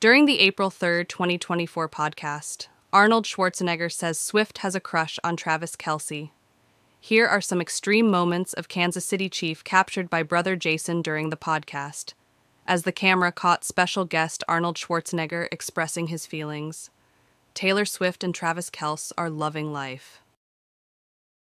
During the April 3, 2024 podcast, Arnold Schwarzenegger says Swift has a crush on Travis Kelsey. Here are some extreme moments of Kansas City Chief captured by brother Jason during the podcast, as the camera caught special guest Arnold Schwarzenegger expressing his feelings. Taylor Swift and Travis Kelce are loving life.